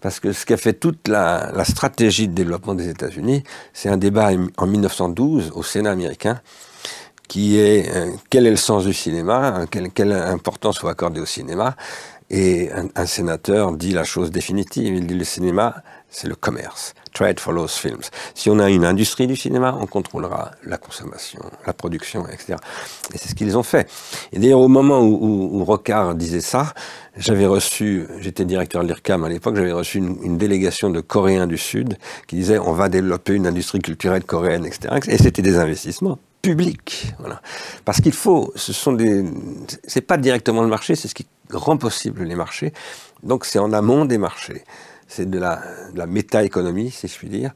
Parce que ce qui a fait toute la, la stratégie de développement des États-Unis, c'est un débat en 1912 au Sénat américain qui est euh, quel est le sens du cinéma, hein, quelle, quelle, importance faut accorder au cinéma. Et un, sénateur dit la chose définitive, il dit le cinéma, c'est le commerce. Trade follows films. Si on a une industrie du cinéma, on contrôlera la consommation, la production, etc. Et c'est ce qu'ils ont fait. Et d'ailleurs, au moment où, Rocard disait ça, j'avais reçu, j'étais directeur de l'IRCAM à l'époque, j'avais reçu une, délégation de Coréens du Sud qui disait on va développer une industrie culturelle coréenne, etc. Et c'était des investissements public. Voilà. Parce qu'il faut, ce sont des, c'est pas directement le marché, c'est ce qui rend possible les marchés. Donc c'est en amont des marchés. C'est de la, de la méta-économie, si je puis dire.